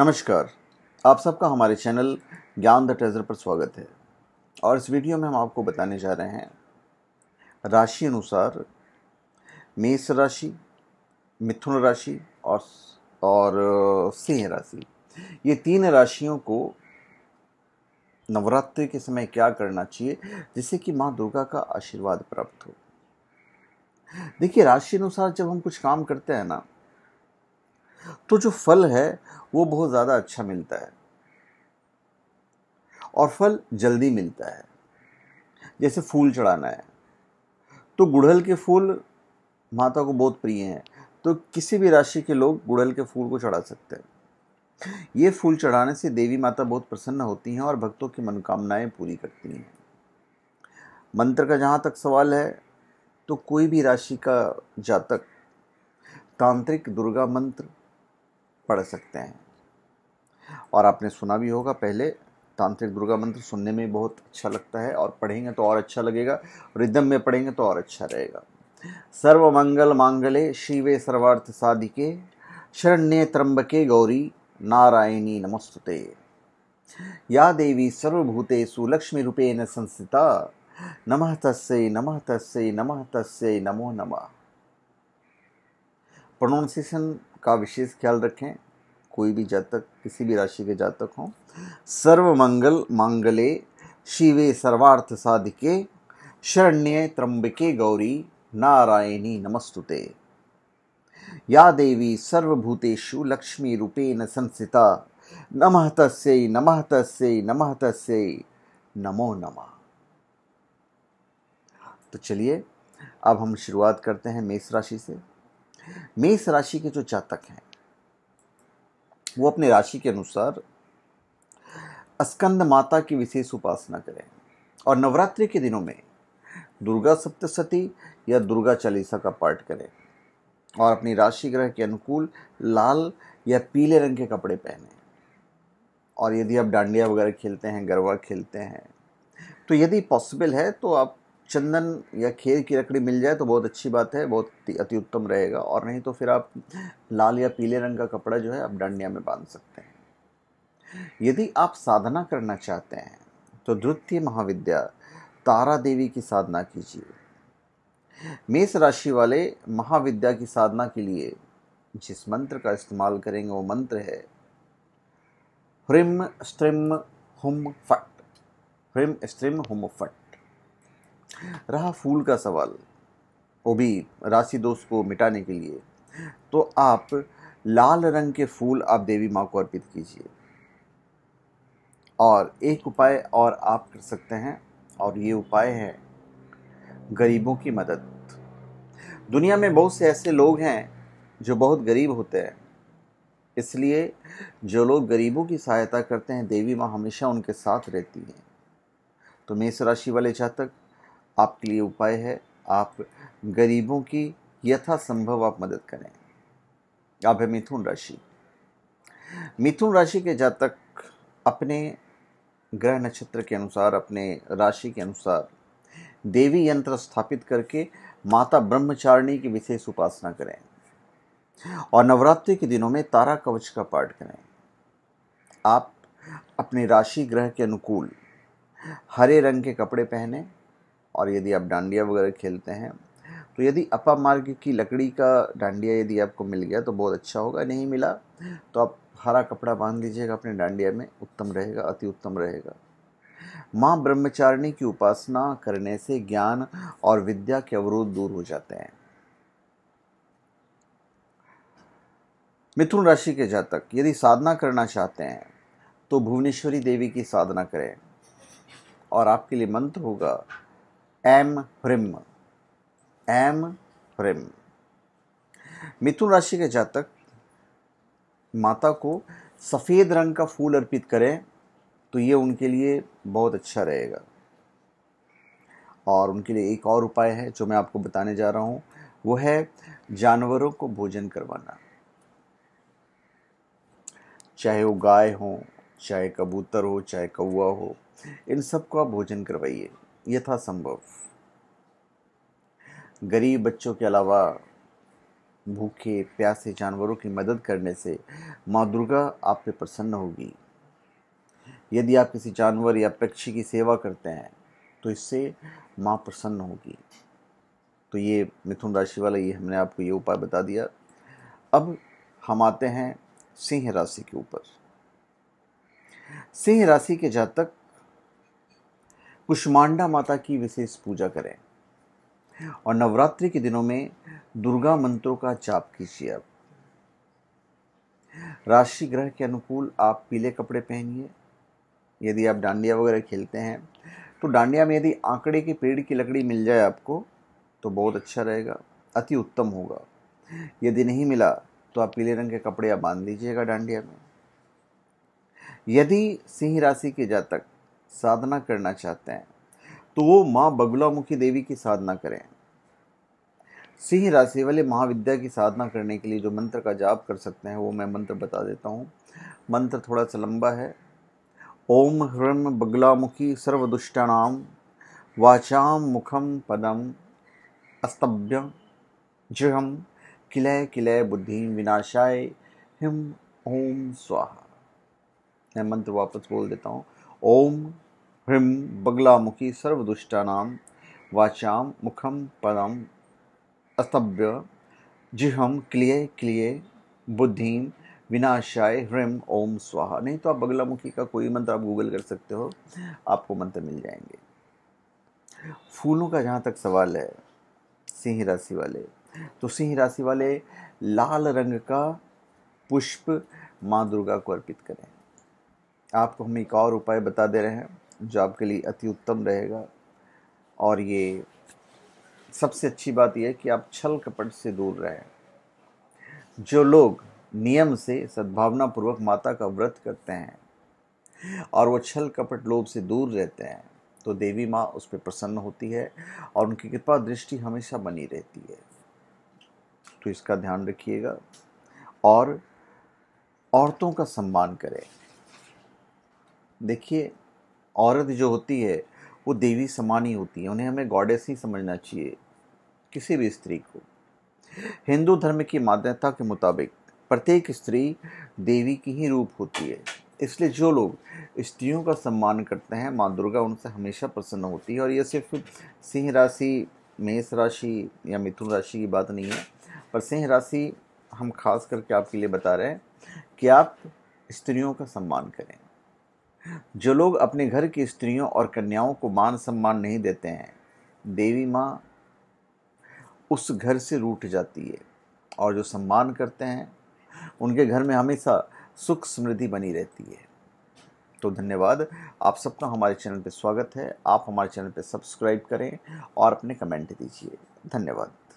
नमस्कार आप सबका हमारे चैनल ज्ञान द ट्रेजर पर स्वागत है और इस वीडियो में हम आपको बताने जा रहे हैं राशि अनुसार मेष राशि मिथुन राशि और और सिंह राशि ये तीन राशियों को नवरात्रि के समय क्या करना चाहिए जिससे कि माँ दुर्गा का आशीर्वाद प्राप्त हो देखिए राशि अनुसार जब हम कुछ काम करते हैं ना तो जो फल है वो बहुत ज़्यादा अच्छा मिलता है और फल जल्दी मिलता है जैसे फूल चढ़ाना है तो गुड़हल के फूल माता को बहुत प्रिय हैं तो किसी भी राशि के लोग गुड़हल के फूल को चढ़ा सकते हैं ये फूल चढ़ाने से देवी माता बहुत प्रसन्न होती हैं और भक्तों की मनोकामनाएं पूरी करती हैं मंत्र का जहाँ तक सवाल है तो कोई भी राशि का जातक तांत्रिक दुर्गा मंत्र पढ़ सकते हैं और आपने सुना भी होगा पहले तांत्रिक दुर्गा मंत्र सुनने में बहुत अच्छा लगता है और पढ़ेंगे तो और अच्छा लगेगा रिदम में पढ़ेंगे तो और अच्छा रहेगा सर्व मंगल मांगले शिवे सर्वार्थ साधिके शरण्य त्र्यंबके गौरी नारायणी नमस्तुते या देवी सर्वभूतेषु रूपेण संस्थिता नमः तस्य नमः तस्य नमः तस्य नमो नमः प्रोनाउंसिएशन का विशेष ख्याल रखें कोई भी जातक किसी भी राशि के जातक हों सर्वमंगल मांगले शिवे सर्वार्थ साधिके शरण्य त्रंबिके गौरी नारायणी नमस्तुते या देवी सर्वभूतेषु लक्ष्मी रूपेण संस्थिता नमः तस्यै नमः तस्यै नमः तस्यै नमो नमः तो चलिए अब हम शुरुआत करते हैं मेष राशि से मेष राशि के जो जातक हैं वो अपने राशि के अनुसार स्कंद माता की विशेष उपासना करें और नवरात्रि के दिनों में दुर्गा सप्तशती या दुर्गा चालीसा का पाठ करें और अपनी राशि ग्रह के अनुकूल लाल या पीले रंग के कपड़े पहने और यदि आप डांडिया वगैरह खेलते हैं गरबा खेलते हैं तो यदि पॉसिबल है तो आप चंदन या खेर की लकड़ी मिल जाए तो बहुत अच्छी बात है बहुत अति उत्तम रहेगा और नहीं तो फिर आप लाल या पीले रंग का कपड़ा जो है आप डांडिया में बांध सकते हैं यदि आप साधना करना चाहते हैं तो द्वितीय महाविद्या तारा देवी की साधना कीजिए मेष राशि वाले महाविद्या की साधना के लिए जिस मंत्र का इस्तेमाल करेंगे वो मंत्र है ह्रिम स्त्रिम हुम फट ह्रिम स्त्रिम हुम फट रहा फूल का सवाल वो भी राशि दोष को मिटाने के लिए तो आप लाल रंग के फूल आप देवी माँ को अर्पित कीजिए और एक उपाय और आप कर सकते हैं और ये उपाय है गरीबों की मदद दुनिया में बहुत से ऐसे लोग हैं जो बहुत गरीब होते हैं इसलिए जो लोग गरीबों की सहायता करते हैं देवी माँ हमेशा उनके साथ रहती हैं तो मेष राशि वाले जातक आपके लिए उपाय है आप गरीबों की यथासंभव आप मदद करें अब है मिथुन राशि मिथुन राशि के जातक अपने ग्रह नक्षत्र के अनुसार अपने राशि के अनुसार देवी यंत्र स्थापित करके माता ब्रह्मचारिणी की विशेष उपासना करें और नवरात्रि के दिनों में तारा कवच का पाठ करें आप अपने राशि ग्रह के अनुकूल हरे रंग के कपड़े पहने और यदि आप डांडिया वगैरह खेलते हैं तो यदि अपा मार्ग की लकड़ी का डांडिया यदि आपको मिल गया तो बहुत अच्छा होगा नहीं मिला तो आप हरा कपड़ा बांध लीजिएगा अपने डांडिया में उत्तम रहेगा अति उत्तम रहेगा माँ ब्रह्मचारिणी की उपासना करने से ज्ञान और विद्या के अवरोध दूर हो जाते हैं मिथुन राशि के जातक यदि साधना करना चाहते हैं तो भुवनेश्वरी देवी की साधना करें और आपके लिए मंत्र होगा एम ह्रिम एम ह्रिम मिथुन राशि के जातक माता को सफ़ेद रंग का फूल अर्पित करें तो ये उनके लिए बहुत अच्छा रहेगा और उनके लिए एक और उपाय है जो मैं आपको बताने जा रहा हूँ वो है जानवरों को भोजन करवाना चाहे वो गाय हो चाहे कबूतर हो चाहे कौआ हो इन सबको आप भोजन करवाइए यथासंभव गरीब बच्चों के अलावा भूखे प्यासे जानवरों की मदद करने से माँ दुर्गा आप पे प्रसन्न होगी यदि आप किसी जानवर या पक्षी की सेवा करते हैं तो इससे माँ प्रसन्न होगी तो ये मिथुन राशि वाला ये हमने आपको ये उपाय बता दिया अब हम आते हैं सिंह राशि के ऊपर सिंह राशि के जातक कुष्मांडा माता की विशेष पूजा करें और नवरात्रि के दिनों में दुर्गा मंत्रों का जाप कीजिए आप राशि ग्रह के अनुकूल आप पीले कपड़े पहनिए यदि आप डांडिया वगैरह खेलते हैं तो डांडिया में यदि आंकड़े के पेड़ की लकड़ी मिल जाए आपको तो बहुत अच्छा रहेगा अति उत्तम होगा यदि नहीं मिला तो आप पीले रंग के कपड़े आप बांध लीजिएगा डांडिया में यदि सिंह राशि के जातक साधना करना चाहते हैं तो वो माँ बगुलामुखी देवी की साधना करें सिंह राशि वाले महाविद्या की साधना करने के लिए जो मंत्र का जाप कर सकते हैं वो मैं मंत्र बता देता हूँ मंत्र थोड़ा सा लंबा है ओम ह्रम बगलामुखी सर्वदुष्टाणाम वाचाम मुखम पदम अस्तभ्य जृहम किलय किलय बुद्धि विनाशाय हिम ओम स्वाहा मैं मंत्र वापस बोल देता हूँ ओम ह्रीं बगलामुखी सर्वदुष्टा वाचा मुखम पदम अस्तभ्य जिहम क्लिय क्लिय बुद्धि विनाशाय ह्रीम ओम स्वाहा नहीं तो आप बगलामुखी का कोई मंत्र आप गूगल कर सकते हो आपको मंत्र मिल जाएंगे फूलों का जहाँ तक सवाल है सिंह राशि वाले तो सिंह राशि वाले लाल रंग का पुष्प माँ दुर्गा को अर्पित करें आपको हम एक और उपाय बता दे रहे हैं जो आपके लिए अति उत्तम रहेगा और ये सबसे अच्छी बात यह है कि आप छल कपट से दूर रहें जो लोग नियम से सद्भावनापूर्वक माता का व्रत करते हैं और वो छल कपट लोभ से दूर रहते हैं तो देवी माँ उस पर प्रसन्न होती है और उनकी कृपा दृष्टि हमेशा बनी रहती है तो इसका ध्यान रखिएगा और औरतों का सम्मान करें देखिए औरत जो होती है वो देवी समान ही होती है उन्हें हमें गॉडेस ही समझना चाहिए किसी भी स्त्री को हिंदू धर्म की मान्यता के मुताबिक प्रत्येक स्त्री देवी की ही रूप होती है इसलिए जो लोग स्त्रियों का सम्मान करते हैं माँ दुर्गा उनसे हमेशा प्रसन्न होती है और ये सिर्फ सिंह राशि मेष राशि या मिथुन राशि की बात नहीं है पर सिंह राशि हम खास करके आपके लिए बता रहे हैं कि आप स्त्रियों का सम्मान करें जो लोग अपने घर की स्त्रियों और कन्याओं को मान सम्मान नहीं देते हैं देवी माँ उस घर से रूठ जाती है और जो सम्मान करते हैं उनके घर में हमेशा सुख समृद्धि बनी रहती है तो धन्यवाद आप सबका हमारे चैनल पर स्वागत है आप हमारे चैनल पर सब्सक्राइब करें और अपने कमेंट दीजिए धन्यवाद